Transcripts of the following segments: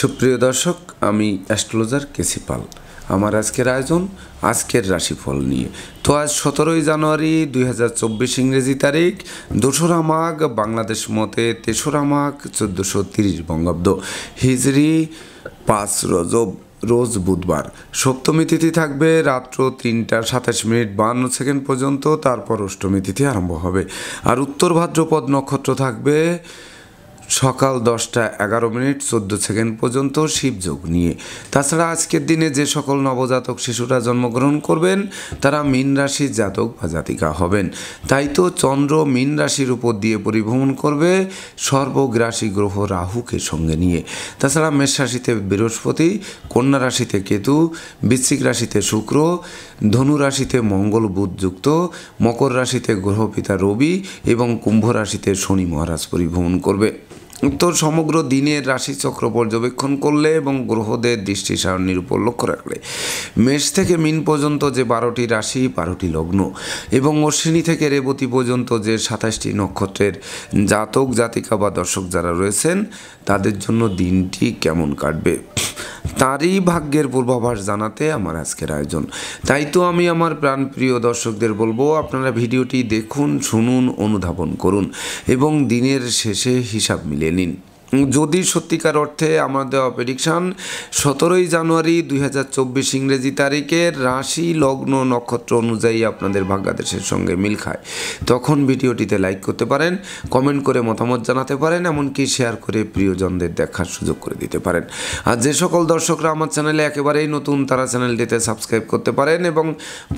সুপ্রিয় দর্শক আমি অ্যাস্ট্রোলজার কেসি পাল আমার আজকের আয়োজন আজকের রাশিফল নিয়ে তো আজ সতেরোই জানুয়ারি দুই হাজার চব্বিশ ইংরেজি তারিখ দোসরা মাঘ বাংলাদেশ মতে তেসরা মাঘ চোদ্দোশো তিরিশ বঙ্গাব্দ হিজড়ি পাঁচ রজব রোজ বুধবার সপ্তমী তিথি থাকবে রাত্র তিনটা সাতাশ মিনিট বান্ন সেকেন্ড পর্যন্ত তারপর অষ্টমী তিথি আরম্ভ হবে আর উত্তর ভাদ্রপদ নক্ষত্র থাকবে সকাল দশটা এগারো মিনিট চোদ্দ সেকেন্ড পর্যন্ত শিবযোগ নিয়ে তাছাড়া আজকের দিনে যে সকল নবজাতক শিশুরা জন্মগ্রহণ করবেন তারা মীন রাশির জাতক বা জাতিকা হবেন তাই তো চন্দ্র মীন রাশির উপর দিয়ে পরিভ্রমণ করবে সর্বগ্রাসী গ্রহ রাহুকে সঙ্গে নিয়ে তাছাড়া মেষ রাশিতে বৃহস্পতি কন্যা রাশিতে কেতু বৃশ্চিক রাশিতে শুক্র ধনু রাশিতে মঙ্গল বুধ যুক্ত মকর রাশিতে গ্রহপিতা রবি এবং কুম্ভ রাশিতে শনি মহারাজ পরিভ্রমণ করবে তো সমগ্র দিনের রাশিচক্র পর্যবেক্ষণ করলে এবং গ্রহদের দৃষ্টি সারণীর উপর লক্ষ্য রাখলে মেষ থেকে মিন পর্যন্ত যে বারোটি রাশি বারোটি লগ্ন এবং অশ্বিনী থেকে রেবতী পর্যন্ত যে সাতাশটি নক্ষত্রের জাতক জাতিকা বা দর্শক যারা রয়েছেন তাদের জন্য দিনটি কেমন কাটবে তারই ভাগ্যের পূর্বাভাস জানাতে আমার আজকের আয়োজন তাই তো আমি আমার প্রাণপ্রিয় দর্শকদের বলবো আপনারা ভিডিওটি দেখুন শুনুন অনুধাবন করুন এবং দিনের শেষে হিসাব মিলে Lenin যদি সত্যিকার অর্থে আমার দেওয়া প্রেডিকশান সতেরোই জানুয়ারি দুই হাজার চব্বিশ ইংরেজি তারিখের রাশি লগ্ন নক্ষত্র অনুযায়ী আপনাদের ভাগ্যাদেশের সঙ্গে মিল খায় তখন ভিডিওটিতে লাইক করতে পারেন কমেন্ট করে মতামত জানাতে পারেন এমনকি শেয়ার করে প্রিয়জনদের দেখার সুযোগ করে দিতে পারেন আর যে সকল দর্শকরা আমার চ্যানেলে একেবারেই নতুন তারা চ্যানেলটিতে সাবস্ক্রাইব করতে পারেন এবং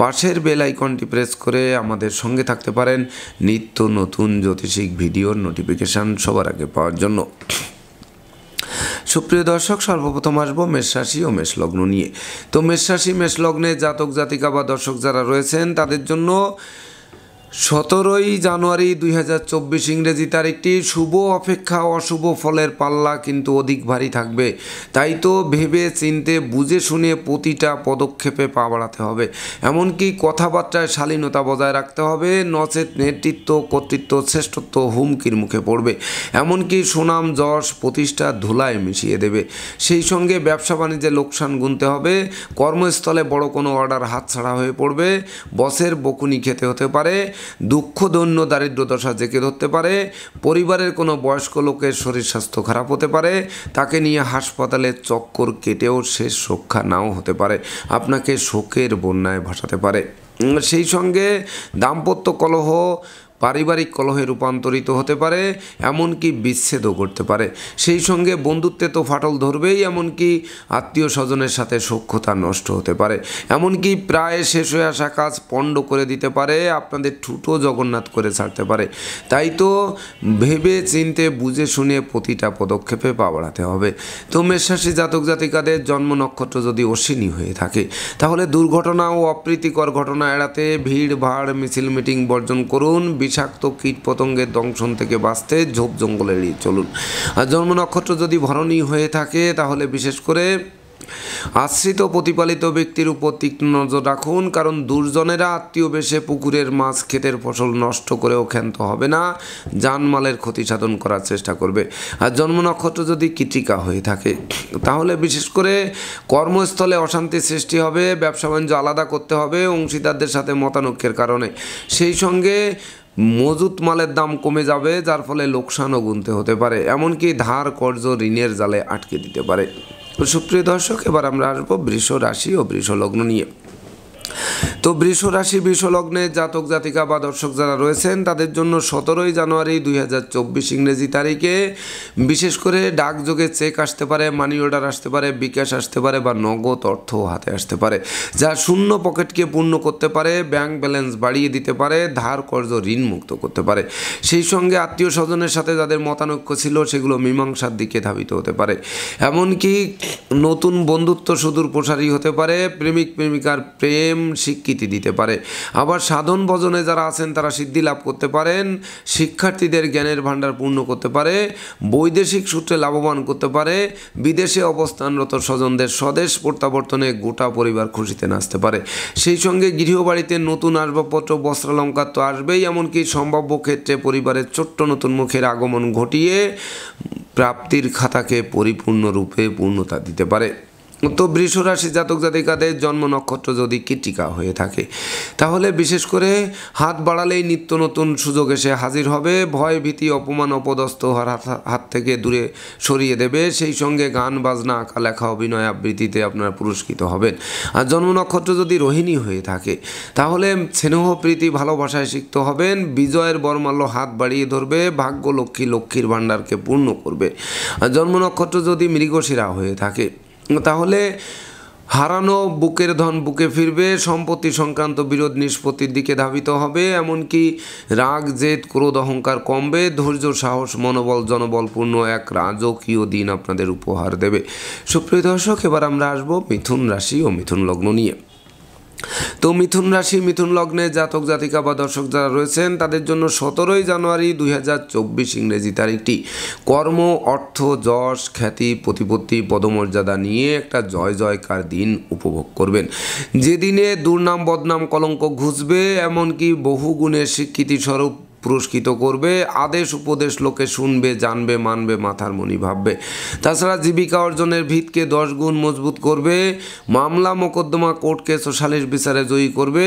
পাশের বেল আইকনটি প্রেস করে আমাদের সঙ্গে থাকতে পারেন নিত্য নতুন জ্যোতিষিক ভিডিওর নোটিফিকেশান সবার আগে পাওয়ার জন্য সুপ্রিয় দর্শক সর্বপ্রথম আসবো মেষরাশি ও মেষলগ্ন নিয়ে তো মেষরাশি মেষলগ্নে জাতক জাতিকা বা দর্শক যারা রয়েছেন তাদের জন্য সতেরোই জানুয়ারি দুই হাজার চব্বিশ ইংরেজি তারিখটি শুভ অপেক্ষা অশুভ ফলের পাল্লা কিন্তু অধিক ভারী থাকবে তাই তো ভেবে চিনতে বুঝে শুনে প্রতিটা পদক্ষেপে পা বাড়াতে হবে এমনকি কথাবার্তায় শালীনতা বজায় রাখতে হবে নচেত নেতৃত্ব কর্তৃত্ব শ্রেষ্ঠত্ব হুমকির মুখে পড়বে এমনকি সুনাম যশ প্রতিষ্ঠা ধুলায় মিশিয়ে দেবে সেই সঙ্গে ব্যবসা বাণিজ্যে লোকসান গুনতে হবে কর্মস্থলে বড় কোনো অর্ডার হাতছাড়া হয়ে পড়বে বসের বকুনি খেতে হতে পারে দুঃখ দৈন্য দশা জেঁকে ধরতে পারে পরিবারের কোনো বয়স্ক লোকের শরীর স্বাস্থ্য খারাপ হতে পারে তাকে নিয়ে হাসপাতালে চক্কর কেটেও শেষ সক্ষা নাও হতে পারে আপনাকে শোকের বন্যায় ভাসাতে পারে সেই সঙ্গে দাম্পত্য কলহ পারিবারিক কলহে রূপান্তরিত হতে পারে এমনকি বিচ্ছেদও করতে পারে সেই সঙ্গে বন্ধুত্বে তো ফাটল ধরবেই এমনকি আত্মীয় স্বজনের সাথে সক্ষতা নষ্ট হতে পারে এমনকি প্রায় শেষ হয়ে আসা কাজ পণ্ড করে দিতে পারে আপনাদের ঠুটো জগন্নাথ করে ছাড়তে পারে তাই তো ভেবে চিনতে বুঝে শুনে প্রতিটা পদক্ষেপে পা বাড়াতে হবে তো মেষরাশি জাতক জাতিকাদের জন্ম নক্ষত্র যদি অশ্বিনী হয়ে থাকে তাহলে দুর্ঘটনা ও অপ্রীতিকর ঘটনা এড়াতে ভিড় ভাড় মিছিল মিটিং বর্জন করুন বিষাক্ত কীট পতঙ্গের দংশন থেকে বাঁচতে ঝোপ জঙ্গলে এড়িয়ে চলুন আর জন্ম নক্ষত্র যদি ভরণী হয়ে থাকে তাহলে বিশেষ করে আশ্রিত প্রতিপালিত ব্যক্তির উপর তীক্ষ্ণ নজর রাখুন কারণ দুর্জনেরা আত্মীয় বেশে পুকুরের মাছ ক্ষেতের ফসল নষ্ট করেও ক্ষান্ত হবে না জানমালের ক্ষতি সাধন করার চেষ্টা করবে আর জন্ম নক্ষত্র যদি কীটিকা হয়ে থাকে তাহলে বিশেষ করে কর্মস্থলে অশান্তি সৃষ্টি হবে ব্যবসা বাণিজ্য আলাদা করতে হবে অংশীদারদের সাথে মতানৈক্যের কারণে সেই সঙ্গে মজুত মালের দাম কমে যাবে যার ফলে লোকসানও গুনতে হতে পারে এমনকি ধার কর্জ ঋণের জালে আটকে দিতে পারে সুপ্রিয় দর্শক এবার আমরা আসবো বৃষ রাশি ও বৃষ লগ্ন নিয়ে তো বৃষ রাশি বৃষলগ্নে জাতক জাতিকা বা দর্শক যারা রয়েছেন তাদের জন্য সতেরোই জানুয়ারি দুই হাজার চব্বিশ ইংরেজি তারিখে বিশেষ করে ডাকযোগে চেক আসতে পারে মানি অর্ডার আসতে পারে বিকাশ আসতে পারে বা নগদ অর্থ হাতে আসতে পারে যা শূন্য পকেটকে পূর্ণ করতে পারে ব্যাংক ব্যালেন্স বাড়িয়ে দিতে পারে ধার কর্জ ঋণ মুক্ত করতে পারে সেই সঙ্গে আত্মীয় স্বজনের সাথে যাদের মতানৈক্য ছিল সেগুলো মীমাংসার দিকে ধাবিত হতে পারে এমনকি নতুন বন্ধুত্ব সুদূর প্রসারী হতে পারে প্রেমিক প্রেমিকার প্রেম স্বীকৃতি দিতে পারে আবার সাধন ভজনে যারা আছেন তারা সিদ্ধি লাভ করতে পারেন শিক্ষার্থীদের জ্ঞানের ভাণ্ডার পূর্ণ করতে পারে বৈদেশিক সূত্রে লাভবান করতে পারে বিদেশে অবস্থানরত স্বজনদের স্বদেশ প্রত্যাবর্তনে গোটা পরিবার খুশিতে নাচতে পারে সেই সঙ্গে গৃহবাড়িতে নতুন আসবাবপত্র বস্ত্রালঙ্কার তো আসবেই এমনকি সম্ভাব্য ক্ষেত্রে পরিবারের ছোট্ট নতুন মুখের আগমন ঘটিয়ে প্রাপ্তির খাতাকে পরিপূর্ণরূপে পূর্ণতা দিতে পারে তো বৃষরাশি জাতক জাতিকাদের জন্ম নক্ষত্র যদি কীটিকা হয়ে থাকে তাহলে বিশেষ করে হাত বাড়ালেই নিত্য নতুন সুযোগ এসে হাজির হবে ভয় ভীতি অপমান অপদস্থ হাত থেকে দূরে সরিয়ে দেবে সেই সঙ্গে গান বাজনা আঁকা লেখা অভিনয় আবৃত্তিতে আপনারা পুরস্কৃত হবেন আর জন্ম নক্ষত্র যদি রোহিণী হয়ে থাকে তাহলে স্নেহ প্রীতি ভালোবাসায় শিখতে হবেন বিজয়ের বরমাল্য হাত বাড়িয়ে ধরবে ভাগ্য লক্ষ্মী লক্ষ্মীর ভাণ্ডারকে পূর্ণ করবে আর জন্ম নক্ষত্র যদি মৃগশিরা হয়ে থাকে তাহলে হারানো বুকের ধন বুকে ফিরবে সম্পত্তি সংক্রান্ত বিরোধ নিষ্পত্তির দিকে ধাবিত হবে এমনকি রাগ জেদ ক্রোধ অহংকার কমবে ধৈর্য সাহস মনোবল জনবলপূর্ণ এক রাজকীয় দিন আপনাদের উপহার দেবে সুপ্রিয় দর্শক এবার আমরা আসবো মিথুন রাশি ও মিথুন লগ্ন নিয়ে তো মিথুন রাশি মিথুন লগ্নে জাতক জাতিকা বা দর্শক যারা রয়েছেন তাদের জন্য সতেরোই জানুয়ারি দুই হাজার চব্বিশ ইংরেজি তারিখটি কর্ম অর্থ যশ খ্যাতি প্রতিপত্তি পদমর্যাদা নিয়ে একটা জয় জয়কার দিন উপভোগ করবেন যেদিনে দুর্নাম বদনাম কলঙ্ক ঘুষবে এমনকি বহু গুণের স্বীকৃতিস্বরূপ পুরস্কৃত করবে আদেশ উপদেশ লোকে শুনবে জানবে মানবে মাথার মনি ভাববে তাছাড়া জীবিকা অর্জনের ভিতকে দশ গুণ মজবুত করবে মামলা মোকদ্দমা কোর্টকে সোশ্যালিস্ট বিচারে জয়ী করবে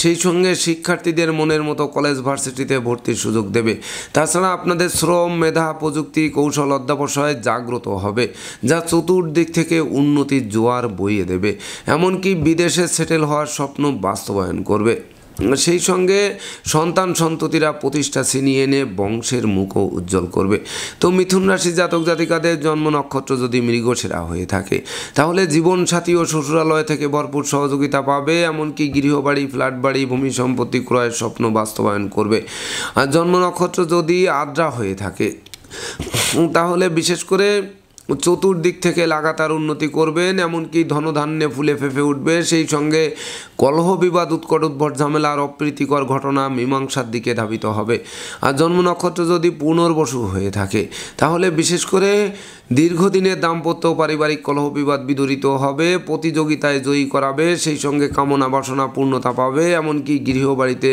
সেই সঙ্গে শিক্ষার্থীদের মনের মতো কলেজ ভার্সিটিতে ভর্তির সুযোগ দেবে তাছাড়া আপনাদের শ্রম মেধা প্রযুক্তি কৌশল অধ্যাপসায় জাগ্রত হবে যা চতুর্দিক থেকে উন্নতির জোয়ার বইয়ে দেবে এমনকি বিদেশে সেটেল হওয়ার স্বপ্ন বাস্তবায়ন করবে সেই সঙ্গে সন্তান সন্ততিরা প্রতিষ্ঠা ছিনিয়ে এনে বংশের মুখও উজ্জ্বল করবে তো মিথুন রাশি জাতক জাতিকাদের জন্ম নক্ষত্র যদি মৃগসেরা হয়ে থাকে তাহলে জীবনসাথী ও শ্বশুরালয় থেকে ভরপুর সহযোগিতা পাবে এমনকি গৃহবাড়ি ফ্ল্যাট বাড়ি ভূমি সম্পত্তি ক্রয়ের স্বপ্ন বাস্তবায়ন করবে আর জন্ম নক্ষত্র যদি আদ্রা হয়ে থাকে তাহলে বিশেষ করে চতুর্দিক থেকে লাগাতার উন্নতি করবেন এমনকি ধনধান্যে ফুলে ফেঁপে উঠবে সেই সঙ্গে কলহ বিবাদ উৎকট উদ্ভট ঝামেলা আর অপ্রীতিকর ঘটনা মীমাংসার দিকে ধাবিত হবে আর জন্ম নক্ষত্র যদি পুনর্বসু হয়ে থাকে তাহলে বিশেষ করে দীর্ঘদিনের দাম্পত্য পারিবারিক কলহ বিবাদ বিদরিত হবে প্রতিযোগিতায় জয়ী করাবে সেই সঙ্গে কামনা বাসনা পূর্ণতা পাবে এমনকি গৃহবাড়িতে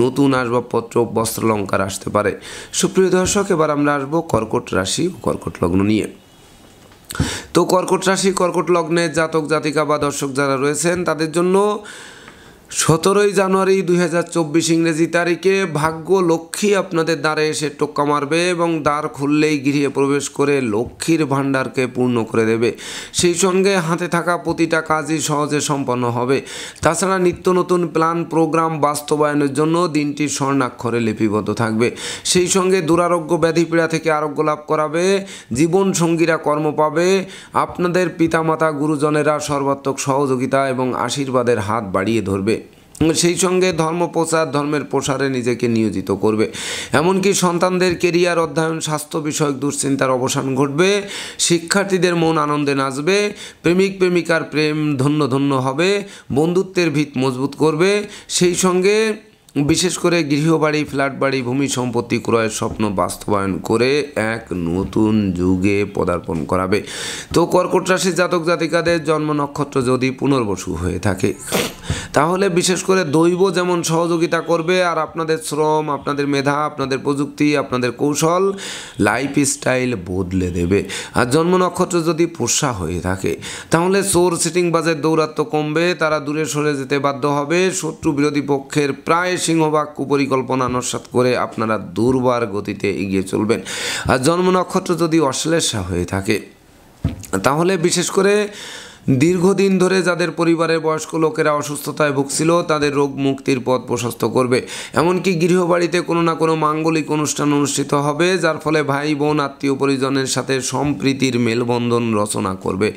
নতুন আসবাবপত্র বস্ত্রলঙ্কার আসতে পারে সুপ্রিয় দর্শক এবার আমরা আসবো কর্কট রাশি কর্কট লগ্ন নিয়ে তো কর্কট রাশি কর্কট লগ্নে জাতক জাতিকা বা দর্শক যারা রয়েছেন তাদের জন্য সতেরোই জানুয়ারি দুই হাজার চব্বিশ ইংরেজি তারিখে ভাগ্য লক্ষ্মী আপনাদের দ্বারে এসে টোক্কা মারবে এবং দ্বার খুললেই গৃহে প্রবেশ করে লক্ষ্মীর ভাণ্ডারকে পূর্ণ করে দেবে সেই সঙ্গে হাতে থাকা প্রতিটা কাজই সহজে সম্পন্ন হবে তাছাড়া নিত্য নতুন প্ল্যান প্রোগ্রাম বাস্তবায়নের জন্য দিনটি স্বর্ণাক্ষরে লিপিবদ্ধ থাকবে সেই সঙ্গে দুরারোগ্য ব্যাধিপীড়া থেকে আরোগ্য লাভ করাবে জীবন সঙ্গীরা কর্ম পাবে আপনাদের পিতামাতা গুরুজনেরা সর্বাত্মক সহযোগিতা এবং আশীর্বাদের হাত বাড়িয়ে ধরবে সেই সঙ্গে ধর্ম প্রচার ধর্মের প্রসারে নিজেকে নিয়োজিত করবে এমনকি সন্তানদের কেরিয়ার অধ্যয়ন স্বাস্থ্য বিষয়ক দুশ্চিন্তার অবসান ঘটবে শিক্ষার্থীদের মন আনন্দে নাচবে প্রেমিক প্রেমিকার প্রেম ধন্য ধন্য হবে বন্ধুত্বের ভিত মজবুত করবে সেই সঙ্গে বিশেষ করে গৃহবাড়ি ফ্ল্যাট বাড়ি ভূমি সম্পত্তি ক্রয়ের স্বপ্ন বাস্তবায়ন করে এক নতুন যুগে পদার্পণ করাবে তো কর্কট রাশি জাতক জাতিকাদের জন্ম নক্ষত্র যদি পুনর্বসু হয়ে থাকে তাহলে বিশেষ করে দৈব যেমন সহযোগিতা করবে আর আপনাদের শ্রম আপনাদের মেধা আপনাদের প্রযুক্তি আপনাদের কৌশল লাইফ স্টাইল বদলে দেবে আর জন্ম নক্ষত্র যদি পোষা হয়ে থাকে তাহলে চোর সিটিং বাজের দৌরাত্ম কমবে তারা দূরে সরে যেতে বাধ্য হবে শত্রু বিরোধী পক্ষের প্রায় বা কুপরিকল্পনা নস্বাত করে আপনারা দুর্বার গতিতে এগিয়ে চলবেন আর জন্ম নক্ষত্র যদি অশ্লেষা হয়ে থাকে তাহলে বিশেষ করে দীর্ঘদিন ধরে যাদের পরিবারের বয়স্ক লোকেরা অসুস্থতায় ভুগছিল তাদের রোগ মুক্তির পথ প্রশস্ত করবে এমনকি গৃহবাড়িতে কোনো না কোনো মাঙ্গলিক অনুষ্ঠান অনুষ্ঠিত হবে যার ফলে ভাই বোন আত্মীয় পরিজনের সাথে সম্প্রীতির মেলবন্ধন রচনা করবে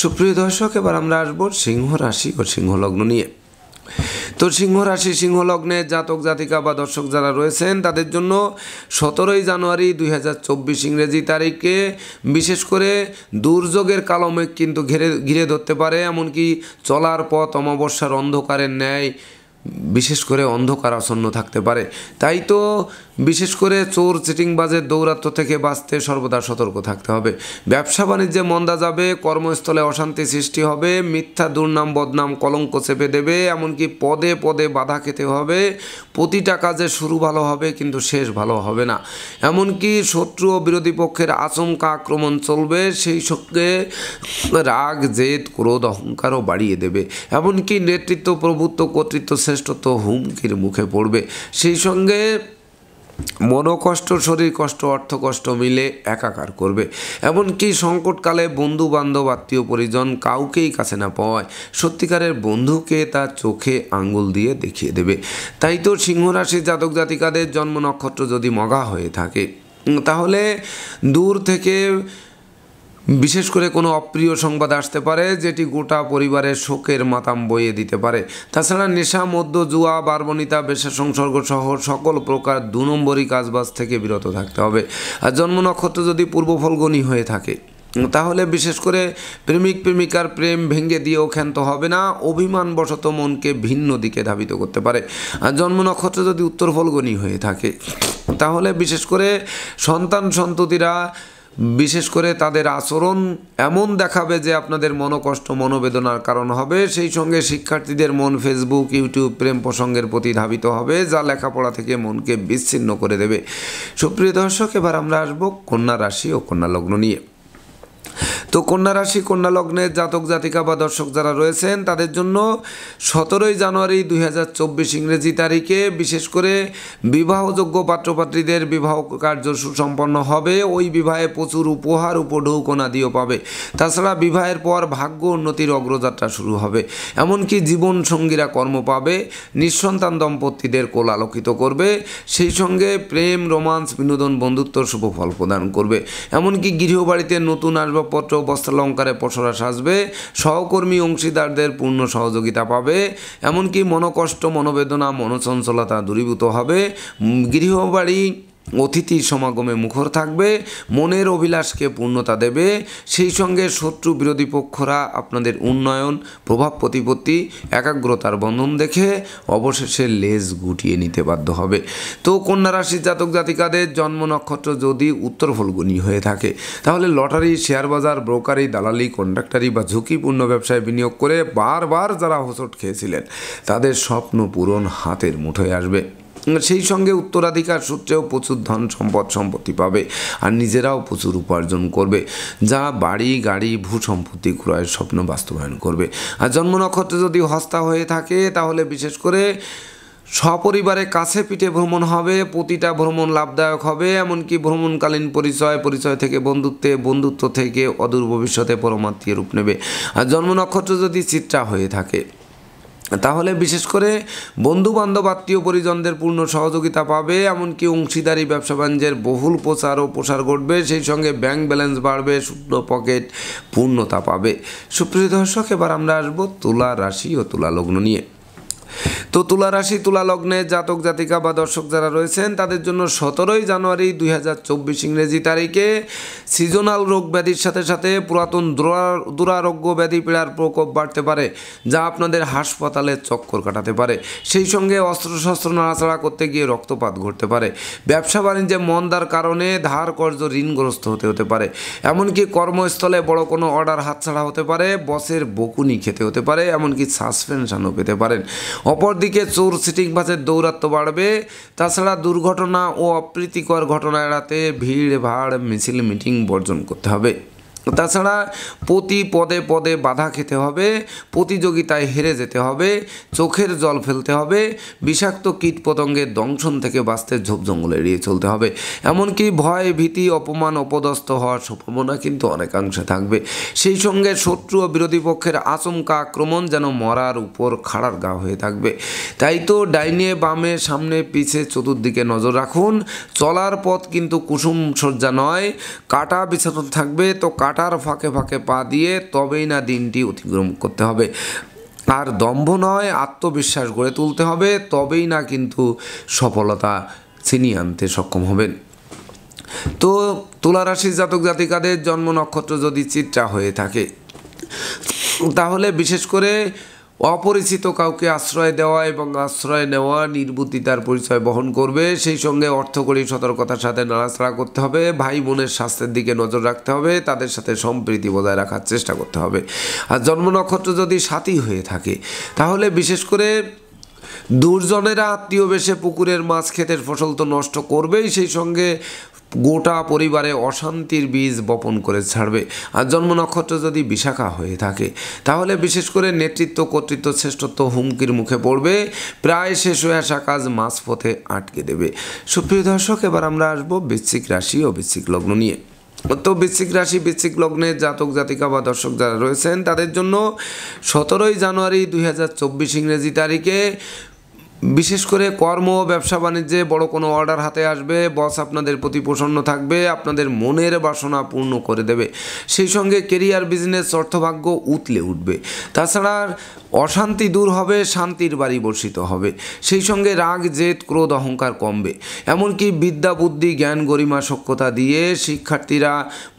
সুপ্রিয় দর্শক এবার আমরা আসবো সিংহ রাশি ও সিংহলগ্ন নিয়ে তো সিংহ রাশি সিংহ লগ্নে জাতক জাতিকা বা দর্শক যারা রয়েছেন তাদের জন্য সতেরোই জানুয়ারি দুই হাজার চব্বিশ ইংরেজি তারিখে বিশেষ করে দুর্যোগের কালমে কিন্তু ঘিরে ঘিরে ধরতে পারে এমনকি চলার পথ অমাবস্যার অন্ধকারের ন্যায় বিশেষ করে অন্ধকার আসন্ন থাকতে পারে তাই তো বিশেষ করে চোর চিটিংবাজের দৌরাত্ম্য থেকে বাঁচতে সর্বদা সতর্ক থাকতে হবে ব্যবসা বাণিজ্যে মন্দা যাবে কর্মস্থলে অশান্তি সৃষ্টি হবে মিথ্যা দুর্নাম বদনাম কলঙ্ক চেপে দেবে এমনকি পদে পদে বাধা খেতে হবে প্রতিটা কাজে শুরু ভালো হবে কিন্তু শেষ ভালো হবে না এমনকি শত্রু ও বিরোধী পক্ষের আচমকা আক্রমণ চলবে সেই সঙ্গে রাগ জেদ ক্রোধ অহংকারও বাড়িয়ে দেবে এমনকি নেতৃত্ব প্রভুত্ব কর্তৃত্ব শ্রেষ্ঠত্ব হুমকির মুখে পড়বে সেই সঙ্গে মনোকষ্ট শরীর কষ্ট অর্থ কষ্ট মিলে একাকার করবে এমনকি সংকটকালে বন্ধু বান্ধব আত্মীয় পরিজন কাউকেই কাছে না পাওয়ায় সত্যিকারের বন্ধুকে তার চোখে আঙ্গুল দিয়ে দেখিয়ে দেবে তাই তো সিংহরাশির জাতক জাতিকাদের জন্ম নক্ষত্র যদি মগা হয়ে থাকে তাহলে দূর থেকে বিশেষ করে কোনো অপ্রিয় সংবাদ আসতে পারে যেটি গোটা পরিবারের শোকের মাতাম বইয়ে দিতে পারে তাছাড়া নেশা মদ্য জুয়া বার্বনিতা বেশা সংসর্গ সহ সকল প্রকার দু নম্বরই কাজবাজ থেকে বিরত থাকতে হবে আর জন্ম নক্ষত্র যদি পূর্ব ফলগণী হয়ে থাকে তাহলে বিশেষ করে প্রেমিক প্রেমিকার প্রেম ভেঙে দিয়েও ক্ষান্ত হবে না অভিমানবশত মনকে ভিন্ন দিকে ধাবিত করতে পারে আর জন্ম নক্ষত্র যদি উত্তর ফলগণী হয়ে থাকে তাহলে বিশেষ করে সন্তান সন্ততিরা বিশেষ করে তাদের আচরণ এমন দেখাবে যে আপনাদের মনোকষ্ট মনোবেদনার কারণ হবে সেই সঙ্গে শিক্ষার্থীদের মন ফেসবুক ইউটিউব প্রেম প্রসঙ্গের প্রতি ধাবিত হবে যা লেখাপড়া থেকে মনকে বিচ্ছিন্ন করে দেবে সুপ্রিয় দর্শক এবার আমরা আসবো কন্যা রাশি ও কন্যা লগ্ন নিয়ে তো কন্যা রাশি কন্যা লগ্নের জাতক জাতিকা বা দর্শক যারা রয়েছেন তাদের জন্য সতেরোই জানুয়ারি দুই হাজার চব্বিশ ইংরেজি তারিখে বিশেষ করে বিবাহযোগ্য পাত্রপাত্রীদের বিবাহ কার্য সুসম্পন্ন হবে ওই বিবাহে প্রচুর উপহার উপঢৌকনা দিও পাবে তাছাড়া বিবাহের পর ভাগ্য উন্নতির অগ্রযাত্রা শুরু হবে এমনকি জীবন সঙ্গীরা কর্ম পাবে নিঃসন্তান দম্পতিদের কোল আলোকিত করবে সেই সঙ্গে প্রেম রোমান্স বিনোদন বন্ধুত্ব শুভ ফল প্রদান করবে এমনকি গৃহবাড়িতে নতুন আসবাব পত্র বস্ত্রালঙ্কারে পশরা সাজবে সহকর্মী অংশীদারদের পূর্ণ সহযোগিতা পাবে এমনকি মনোকষ্ট মনোবেদনা মনোচঞ্চলতা দূরীভূত হবে গৃহবাড়ি অতিথি সমাগমে মুখর থাকবে মনের অভিলাষকে পূর্ণতা দেবে সেই সঙ্গে শত্রু বিরোধী পক্ষরা আপনাদের উন্নয়ন প্রভাব প্রতিপত্তি একাগ্রতার বন্ধন দেখে অবশেষে লেজ গুটিয়ে নিতে বাধ্য হবে তো কন্যা রাশির জাতক জাতিকাদের জন্ম নক্ষত্র যদি উত্তর ফলগুনি হয়ে থাকে তাহলে লটারি শেয়ার বাজার ব্রোকারি দালালি কন্ডাক্টারি বা ঝুঁকিপূর্ণ ব্যবসায় বিনিয়োগ করে বারবার যারা হোঁচট খেয়েছিলেন তাদের স্বপ্ন পূরণ হাতের মুঠোয় আসবে সেই সঙ্গে উত্তরাধিকার সূত্রেও প্রচুর ধন সম্পদ সম্পত্তি পাবে আর নিজেরাও প্রচুর উপার্জন করবে যা বাড়ি গাড়ি ভূ সম্পত্তি ক্রয়ের স্বপ্ন বাস্তবায়ন করবে আর জন্ম নক্ষত্রে যদি হস্তা হয়ে থাকে তাহলে বিশেষ করে সপরিবারে কাছে পিঠে ভ্রমণ হবে প্রতিটা ভ্রমণ লাভদায়ক হবে এমনকি ভ্রমণকালীন পরিচয় পরিচয় থেকে বন্ধুত্বে বন্ধুত্ব থেকে অদূর ভবিষ্যতে পরমাত্মীয় রূপ নেবে আর জন্ম নক্ষত্র যদি চিত্রা হয়ে থাকে তাহলে বিশেষ করে বন্ধু বান্ধব আত্মীয় পরিজনদের পূর্ণ সহযোগিতা পাবে এমনকি অংশীদারি ব্যবসা বাণিজ্যের বহুল প্রচার ও প্রসার ঘটবে সেই সঙ্গে ব্যাংক ব্যালেন্স বাড়বে শুকনো পকেট পূর্ণতা পাবে সুপ্রিয় দর্শক এবার আমরা আসবো তুলা রাশি ও তুলা লগ্ন নিয়ে তো তুলা রাশি তুলা লগ্নে জাতক জাতিকা বা দর্শক যারা রয়েছেন তাদের জন্য সতেরোই জানুয়ারি দুই হাজার চব্বিশ ইংরেজি তারিখে সিজনাল রোগ ব্যাধির সাথে সাথে পুরাতন দুরারোগ্য ব্যাধি পীড়ার প্রকোপ বাড়তে পারে যা আপনাদের হাসপাতালে চক্কর কাটাতে পারে সেই সঙ্গে অস্ত্রশস্ত্র নাড়াচাড়া করতে গিয়ে রক্তপাত ঘটতে পারে ব্যবসা বাণিজ্যে মন্দার কারণে ধার কর্য ঋণগ্রস্ত হতে হতে পারে এমনকি কর্মস্থলে বড় কোনো অর্ডার হাতছাড়া হতে পারে বসের বকুনি খেতে হতে পারে এমনকি সাসপেনশনও পেতে পারেন অপরদিকে চোর সিটিং বাসের দৌরাত্ব বাড়বে তাছাড়া দুর্ঘটনা ও অপ্রীতিকর ঘটনা এড়াতে ভিড় ভাড় মিছিল মিটিং বর্জন করতে হবে তাছাড়া প্রতি পদে পদে বাধা খেতে হবে প্রতিযোগিতায় হেরে যেতে হবে চোখের জল ফেলতে হবে বিষাক্ত কীট পতঙ্গের দংশন থেকে বাঁচতে ঝোপ জঙ্গলে এড়িয়ে চলতে হবে এমনকি ভয় ভীতি অপমান অপদস্থ হওয়ার সম্ভাবনা কিন্তু অনেকাংশে থাকবে সেই সঙ্গে শত্রু ও বিরোধী পক্ষের আচমকা আক্রমণ যেন মরার উপর খাড়ার গা হয়ে থাকবে তাই তো ডাইনে বামে সামনে পিছে চতুর্দিকে নজর রাখুন চলার পথ কিন্তু কুসুম সজ্জা নয় কাটা বিছানো থাকবে তো কাটা কাটার ফাঁকে ফাঁকে পা দিয়ে তবেই না দিনটি অতিক্রম করতে হবে আর দম্ভ নয় আত্মবিশ্বাস গড়ে তুলতে হবে তবেই না কিন্তু সফলতা চিনিয়ে আনতে সক্ষম হবেন তো তুলারাশি জাতক জাতিকাদের জন্ম নক্ষত্র যদি চিত্রা হয়ে থাকে তাহলে বিশেষ করে অপরিচিত কাউকে আশ্রয় দেওয়া এবং আশ্রয় নেওয়া নির্বুদ্ধিতার পরিচয় বহন করবে সেই সঙ্গে অর্থকরী সতর্কতার সাথে নাড়াচাড়া করতে হবে ভাই বোনের স্বাস্থ্যের দিকে নজর রাখতে হবে তাদের সাথে সম্প্রীতি বজায় রাখার চেষ্টা করতে হবে আর জন্ম নক্ষত্র যদি সাথী হয়ে থাকে তাহলে বিশেষ করে দুর্জনেরা আত্মীয় বেশে পুকুরের মাছ ক্ষেতের ফসল তো নষ্ট করবেই সেই সঙ্গে গোটা পরিবারে অশান্তির বীজ বপন করে ছাড়বে আর জন্ম নক্ষত্র যদি বিশাখা হয়ে থাকে তাহলে বিশেষ করে নেতৃত্ব কর্তৃত্ব শ্রেষ্ঠত্ব হুমকির মুখে পড়বে প্রায় শেষ হয়ে আসা কাজ মাঝপথে আটকে দেবে সুপ্রিয় দর্শক এবার আমরা আসবো বৃশ্চিক রাশি ও বৃশ্চিক লগ্ন নিয়ে তো বৃশ্চিক রাশি বৃশ্চিক লগ্নে জাতক জাতিকা বা দর্শক যারা রয়েছেন তাদের জন্য সতেরোই জানুয়ারি দুই ইংরেজি তারিখে বিশেষ করে কর্ম ব্যবসা বাণিজ্যে বড় কোনো অর্ডার হাতে আসবে বস আপনাদের প্রতি প্রসন্ন থাকবে আপনাদের মনের বাসনা পূর্ণ করে দেবে সেই সঙ্গে কেরিয়ার বিজনেস অর্থভাগ্য উতলে উঠবে তাছাড়া অশান্তি দূর হবে শান্তির বাড়ি বর্ষিত হবে সেই সঙ্গে রাগ জেদ ক্রোধ অহংকার কমবে এমনকি বিদ্যা বুদ্ধি জ্ঞান গরিমা সক্ষতা দিয়ে শিক্ষার্থীরা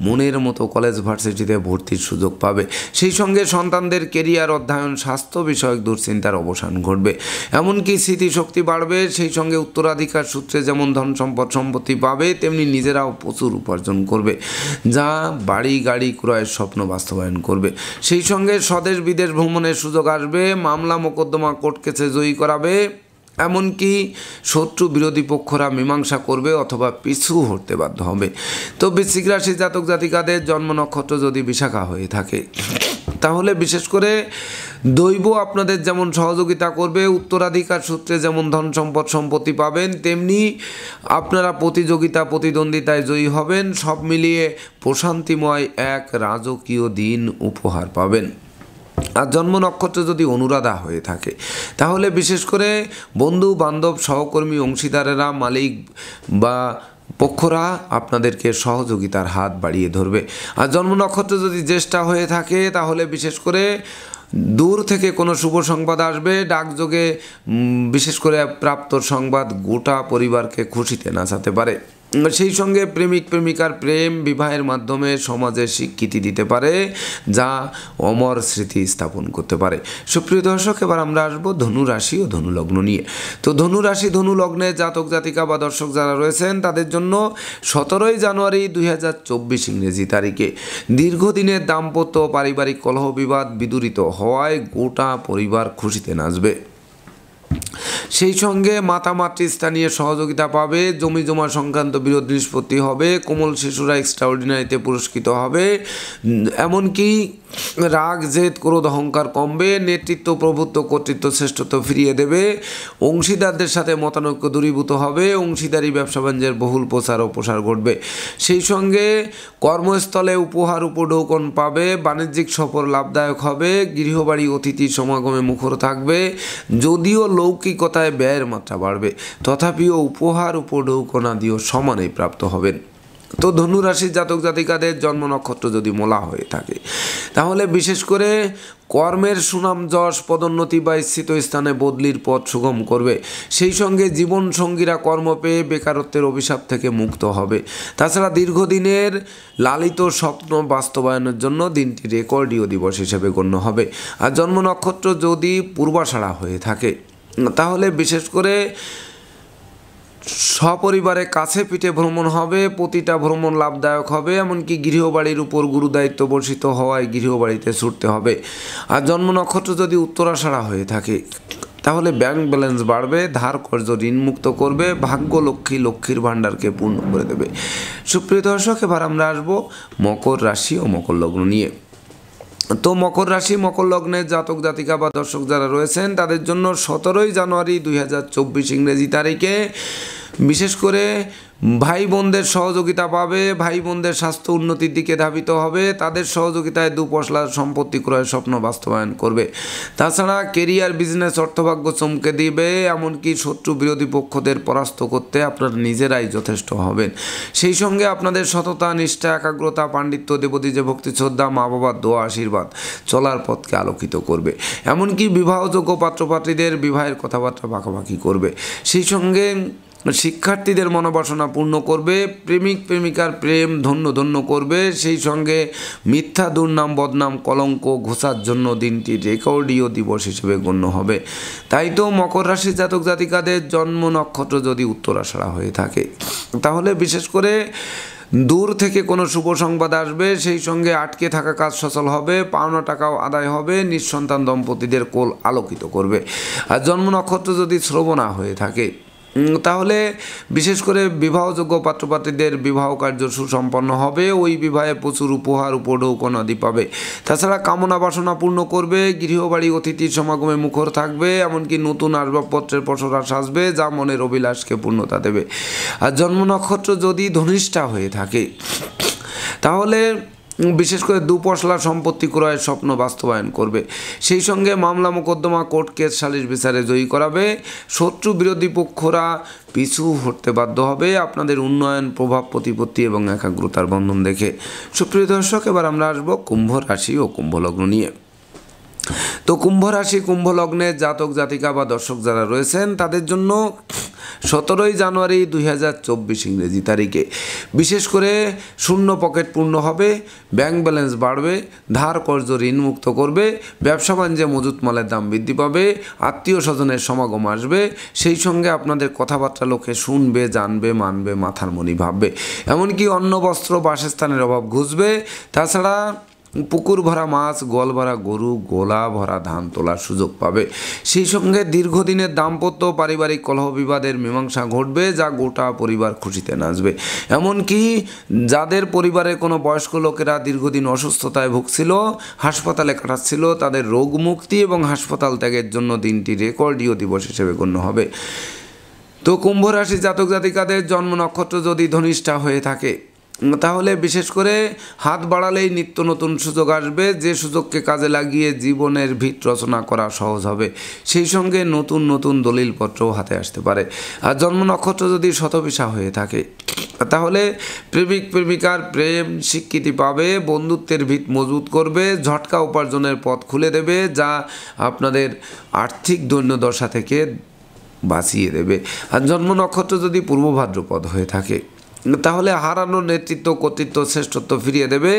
মনের মতো কলেজ ভার্সিটিতে ভর্তির সুযোগ পাবে সেই সঙ্গে সন্তানদের কেরিয়ার অধ্যয়ন স্বাস্থ্য বিষয়ক দুশ্চিন্তার অবসান ঘটবে এমনকি শক্তি বাড়বে সেই সঙ্গে উত্তরাধিকার সূত্রে যেমন ধন সম্পদ সম্পত্তি পাবে তেমনি নিজেরাও প্রচুর উপার্জন করবে যা বাড়ি গাড়ি ক্রয়ের স্বপ্ন বাস্তবায়ন করবে সেই সঙ্গে স্বদেশ বিদেশ ভ্রমণের সুযোগ আসবে মামলা মোকদ্দমা কোর্ট কেসে জয়ী করাবে এমনকি শত্রু বিরোধী পক্ষরা মীমাংসা করবে অথবা পিছু হতে বাধ্য হবে তো বৃশ্চিক রাশি জাতক জাতিকাদের জন্ম নক্ষত্র যদি বিশাখা হয়ে থাকে তাহলে বিশেষ করে দৈব আপনাদের যেমন সহযোগিতা করবে উত্তরাধিকার সূত্রে যেমন ধন সম্পদ সম্পত্তি পাবেন তেমনি আপনারা প্রতিযোগিতা প্রতিদ্বন্দ্বিতায় জয়ী হবেন সব মিলিয়ে প্রশান্তিময় এক রাজকীয় দিন উপহার পাবেন আর জন্ম নক্ষত্র যদি অনুরাধা হয়ে থাকে তাহলে বিশেষ করে বন্ধু বান্ধব সহকর্মী অংশীদারেরা মালিক বা পক্ষরা আপনাদেরকে সহযোগিতার হাত বাড়িয়ে ধরবে আর জন্ম নক্ষত্র যদি জ্যেষ্ঠা হয়ে থাকে তাহলে বিশেষ করে দূর থেকে কোনো শুভ সংবাদ আসবে ডাকযোগে বিশেষ করে প্রাপ্ত সংবাদ গোটা পরিবারকে খুশিতে নাচাতে পারে সেই সঙ্গে প্রেমিক প্রেমিকার প্রেম বিবাহের মাধ্যমে সমাজে স্বীকৃতি দিতে পারে যা অমর স্মৃতি স্থাপন করতে পারে সুপ্রিয় দর্শক এবার আমরা আসবো ধনুরাশি ও ধনুলগ্ন নিয়ে তো ধনুরাশি ধনুলগ্নে জাতক জাতিকা বা দর্শক যারা রয়েছেন তাদের জন্য সতেরোই জানুয়ারি দুই হাজার চব্বিশ ইংরেজি তারিখে দীর্ঘদিনের দাম্পত্য পারিবারিক কলহ বিবাদ বিদূরিত হওয়ায় গোটা পরিবার খুশিতে নাচবে সেই সঙ্গে মাতা মাতৃস্থানীয় সহযোগিতা পাবে জমি জমা সংক্রান্ত বিরোধ নিষ্পত্তি হবে কোমল শিশুরা এক্সট্রা অর্ডিনারিতে পুরস্কৃত হবে এমনকি রাগ জেদ ক্রোধ অহংকার কমবে নেতৃত্ব প্রভুত্ব কর্তৃত্ব শ্রেষ্ঠত্ব ফিরিয়ে দেবে অংশীদারদের সাথে মতানৈক্য দূরীভূত হবে অংশীদারি ব্যবসা বাণিজ্যের বহুল প্রসার ও প্রসার ঘটবে সেই সঙ্গে কর্মস্থলে উপহার উপঢৌকন পাবে বাণিজ্যিক সফর লাভদায়ক হবে গৃহবাড়ি অতিথি সমাগমে মুখর থাকবে যদিও লোক অলৌকিকতায় ব্যয়ের মাত্রা বাড়বে তথাপিও উপহার উপঢৌকনাদিও সমানে প্রাপ্ত হবেন তো ধনুরাশির জাতক জাতিকাদের জন্ম নক্ষত্র যদি মোলা হয়ে থাকে তাহলে বিশেষ করে কর্মের সুনাম যশ পদোন্নতি বা স্থিত স্থানে বদলির পথ সুগম করবে সেই সঙ্গে জীবন সঙ্গীরা কর্ম পেয়ে বেকারত্বের অভিশাপ থেকে মুক্ত হবে তাছাড়া দীর্ঘদিনের লালিত স্বপ্ন বাস্তবায়নের জন্য দিনটি রেকর্ডীয় দিবস হিসেবে গণ্য হবে আর জন্ম নক্ষত্র যদি পূর্বাশাড়া হয়ে থাকে তাহলে বিশেষ করে সপরিবারে কাছে পিঠে ভ্রমণ হবে প্রতিটা ভ্রমণ লাভদায়ক হবে এমনকি গৃহবাড়ির উপর গুরুদায়িত্ব বর্ষিত হওয়ায় গৃহবাড়িতে ছুটতে হবে আর জন্ম নক্ষত্র যদি উত্তরাষাড়া হয়ে থাকে তাহলে ব্যাংক ব্যালেন্স বাড়বে ধার কর্য ঋণমুক্ত করবে ভাগ্য লক্ষ্মী লক্ষ্মীর ভাণ্ডারকে পূর্ণ করে দেবে সুপ্রিয় দর্শক এবার আমরা আসবো মকর রাশি ও মকর লগ্ন নিয়ে তো মকর রাশি মকর লগ্নে জাতক জাতিকা বা দর্শক যারা রয়েছেন তাদের জন্য সতেরোই জানুয়ারি দুই ইংরেজি তারিখে বিশেষ করে ভাই বোনদের সহযোগিতা পাবে ভাই বোনদের স্বাস্থ্য উন্নতির দিকে ধাবিত হবে তাদের সহযোগিতায় দু পশলা সম্পত্তি ক্রয়ের স্বপ্ন বাস্তবায়ন করবে তাছাড়া কেরিয়ার বিজনেস অর্থভাগ্য চমকে দিবে এমনকি শত্রু বিরোধী পক্ষদের পরাস্ত করতে আপনারা নিজেরাই যথেষ্ট হবেন সেই সঙ্গে আপনাদের সততা নিষ্ঠা একাগ্রতা পাণ্ডিত্য দেবদী যে ভক্তি শ্রদ্ধা মা বাবার দোয়া আশীর্বাদ চলার পথকে আলোকিত করবে এমনকি বিবাহযোগ্য পাত্রপাত্রীদের বিবাহের কথাবার্তা পাকাপাকি করবে সেই সঙ্গে মানে শিক্ষার্থীদের মনোবাসনা পূর্ণ করবে প্রেমিক প্রেমিকার প্রেম ধন্য ধন্য করবে সেই সঙ্গে মিথ্যা দুর্নাম বদনাম কলঙ্ক ঘোষার জন্য দিনটি রেকর্ডীয় দিবস হিসেবে গণ্য হবে তাই তো মকর রাশি জাতক জাতিকাদের জন্ম নক্ষত্র যদি উত্তরাষাড়া হয়ে থাকে তাহলে বিশেষ করে দূর থেকে কোনো শুভ সংবাদ আসবে সেই সঙ্গে আটকে থাকা কাজ সচল হবে পাওনা টাকাও আদায় হবে নিঃসন্তান দম্পতিদের কোল আলোকিত করবে আর জন্ম নক্ষত্র যদি শ্রবণা হয়ে থাকে তাহলে বিশেষ করে বিবাহযোগ্য পাত্রপাত্রীদের বিবাহ কার্য সুসম্পন্ন হবে ওই বিবাহে প্রচুর উপহার উপঢৌকনাদি পাবে তাছাড়া কামনা বাসনা পূর্ণ করবে গৃহবাড়ি অতিথির সমাগমে মুখর থাকবে এমনকি নতুন আসবাবপত্রের পশরা সাজবে যা মনের অভিলাষকে পূর্ণতা দেবে আর জন্ম নক্ষত্র যদি ধনিষ্ঠা হয়ে থাকে তাহলে বিশেষ করে দুপশলা সম্পত্তি ক্রয়ের স্বপ্ন বাস্তবায়ন করবে সেই সঙ্গে মামলা মোকদ্দমা কোর্ট কেস সালিশ বিচারে জয়ী করাবে শত্রু বিরোধী পক্ষরা পিছু হতে বাধ্য হবে আপনাদের উন্নয়ন প্রভাব প্রতিপত্তি এবং একাগ্রতার বন্ধন দেখে সুপ্রিয় দর্শক এবার আমরা আসবো কুম্ভ রাশি ও কুম্ভলগ্ন নিয়ে তো কুম্ভ রাশি কুম্ভ লগ্নে জাতক জাতিকা বা দর্শক যারা রয়েছেন তাদের জন্য সতেরোই জানুয়ারি দুই হাজার চব্বিশ ইংরেজি তারিখে বিশেষ করে শূন্য পকেট পূর্ণ হবে ব্যাংক ব্যালেন্স বাড়বে ধার কর্য ঋণ মুক্ত করবে ব্যবসা বাণিজ্যে মজুত মালের দাম বৃদ্ধি পাবে আত্মীয় স্বজনের সমাগম আসবে সেই সঙ্গে আপনাদের কথাবার্তা লোকে শুনবে জানবে মানবে মাথার মনি ভাববে এমনকি অন্ন বস্ত্র বাসস্থানের অভাব ঘুষবে তাছাড়া পুকুর ভরা মাছ গোল ভরা গরু গোলা ভরা ধান তোলার সুযোগ পাবে সেই সঙ্গে দীর্ঘদিনের দাম্পত্য পারিবারিক কলহ বিবাদের মীমাংসা ঘটবে যা গোটা পরিবার খুশিতে নাচবে এমনকি যাদের পরিবারে কোনো বয়স্ক লোকেরা দীর্ঘদিন অসুস্থতায় ভুগছিল হাসপাতালে কাটাচ্ছিল তাদের রোগ মুক্তি এবং হাসপাতাল ত্যাগের জন্য দিনটি রেকর্ডীয় দিবস হিসেবে গণ্য হবে তো কুম্ভ রাশি জাতক জাতিকাদের জন্ম নক্ষত্র যদি ধনিষ্ঠা হয়ে থাকে তাহলে বিশেষ করে হাত বাড়ালেই নিত্য নতুন সুযোগ আসবে যে সুযোগকে কাজে লাগিয়ে জীবনের ভিত রচনা করা সহজ হবে সেই সঙ্গে নতুন নতুন দলিলপত্রও হাতে আসতে পারে আর জন্ম নক্ষত্র যদি শতপিসা হয়ে থাকে তাহলে প্রেমিক প্রেমিকার প্রেম স্বীকৃতি পাবে বন্ধুত্বের ভিত মজবুত করবে ঝটকা উপার্জনের পথ খুলে দেবে যা আপনাদের আর্থিক দৈন্যদশা থেকে বাঁচিয়ে দেবে আর জন্ম নক্ষত্র যদি পূর্বভাদ্রপদ হয়ে থাকে তাহলে হারানো নেতৃত্ব কর্তৃত্ব শ্রেষ্ঠত্ব ফিরিয়ে দেবে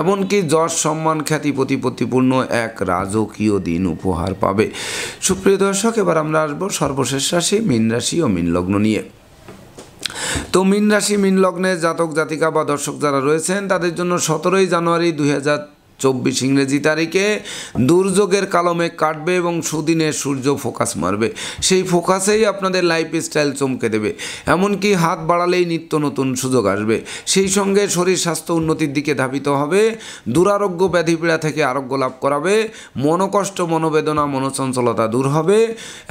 এমনকি যশ সম্মান খ্যাতি প্রতিপত্তিপূর্ণ এক রাজকীয় দিন উপহার পাবে সুপ্রিয় দর্শক এবার আমরা আসবো সর্বশেষ রাশি মীন রাশি ও মীন লগ্ন নিয়ে তো মীন রাশি মীন লগ্নে জাতক জাতিকা বা দর্শক যারা রয়েছেন তাদের জন্য সতেরোই জানুয়ারি দুই চব্বিশ ইংরেজি তারিখে দুর্যোগের কালমে কাটবে এবং সুদিনে সূর্য ফোকাস মারবে সেই ফোকাসেই আপনাদের লাইফ স্টাইল চমকে দেবে এমনকি হাত বাড়ালেই নিত্য নতুন সুযোগ আসবে সেই সঙ্গে শরীর স্বাস্থ্য উন্নতির দিকে ধাবিত হবে দুরারোগ্য ব্যাধিপীড়া থেকে আরোগ্য লাভ করাবে মনোকষ্ট মনোবেদনা মনোচঞ্চলতা দূর হবে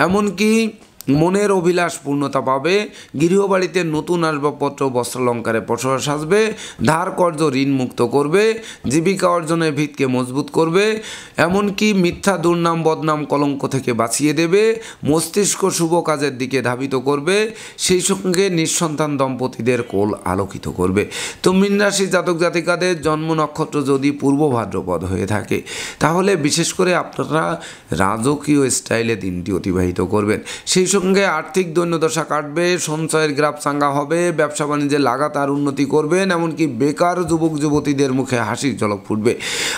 এমনকি মনের অভিলাষ পূর্ণতা পাবে গৃহবাড়িতে নতুন আসবাবপত্র বস্ত্রালঙ্কারে প্রসার সাজবে ধার কর্য ঋণ মুক্ত করবে জীবিকা অর্জনের ভিতকে মজবুত করবে এমনকি মিথ্যা দুর্নাম বদনাম কলঙ্ক থেকে বাঁচিয়ে দেবে মস্তিষ্ক শুভ কাজের দিকে ধাবিত করবে সেই সঙ্গে নিঃসন্তান দম্পতিদের কোল আলোকিত করবে তো মীনরাশি জাতক জাতিকাদের জন্ম নক্ষত্র যদি পূর্ব ভাদ্রপদ হয়ে থাকে তাহলে বিশেষ করে আপনারা রাজকীয় স্টাইলে দিনটি অতিবাহিত করবেন সেই সঙ্গে সঙ্গে আর্থিক দৈন্যদশা কাটবে সঞ্চয়ের গ্রাফ চাঙ্গা হবে ব্যবসা বাণিজ্যে লাগাতার উন্নতি করবেন এমনকি বেকার যুবক যুবতীদের মুখে হাসির ঝলক ফুটবে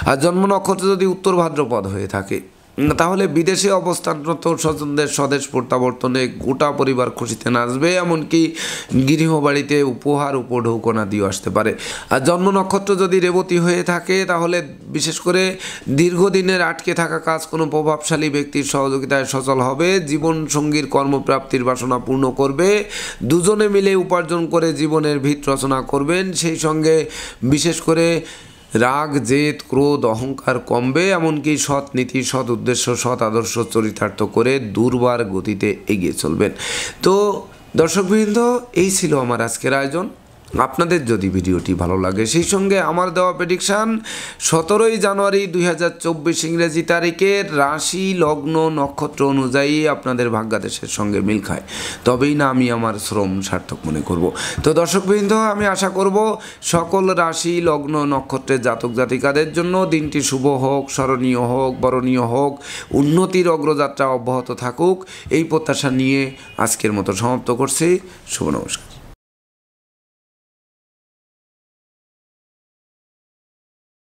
আর জন্ম নক্ষত্র যদি উত্তর ভাদ্রপদ হয়ে থাকে তাহলে বিদেশে অবস্থানরত স্বজনদের স্বদেশ প্রত্যাবর্তনে গোটা পরিবার খুশিতে নাচবে এমনকি গৃহবাড়িতে উপহার উপঢৌকনা দিয়ে আসতে পারে আর জন্ম নক্ষত্র যদি রেবতী হয়ে থাকে তাহলে বিশেষ করে দীর্ঘদিনের আটকে থাকা কাজ কোনো প্রভাবশালী ব্যক্তির সহযোগিতায় সচল হবে জীবন সঙ্গীর কর্মপ্রাপ্তির বাসনা পূর্ণ করবে দুজনে মিলে উপার্জন করে জীবনের ভিত রচনা করবেন সেই সঙ্গে বিশেষ করে রাগ জেদ ক্রোধ অহংকার কমবে এমনকি সৎ নীতি সৎ উদ্দেশ্য সৎ আদর্শ চরিতার্থ করে দুর্বার গতিতে এগিয়ে চলবেন তো দর্শকবৃন্দ এই ছিল আমার আজকের আয়োজন আপনাদের যদি ভিডিওটি ভালো লাগে সেই সঙ্গে আমার দেওয়া প্রেডিকশান সতেরোই জানুয়ারি দুই হাজার চব্বিশ ইংরেজি তারিখের রাশি লগ্ন নক্ষত্র অনুযায়ী আপনাদের ভাগ্যাদেশের সঙ্গে মিল খায় তবেই না আমি আমার শ্রম সার্থক মনে করব তো দর্শকবৃন্দ আমি আশা করব সকল রাশি লগ্ন নক্ষত্রের জাতক জাতিকাদের জন্য দিনটি শুভ হোক স্মরণীয় হোক বরণীয় হোক উন্নতির অগ্রযাত্রা অব্যাহত থাকুক এই প্রত্যাশা নিয়ে আজকের মতো সমাপ্ত করছি শুভ নমস্কার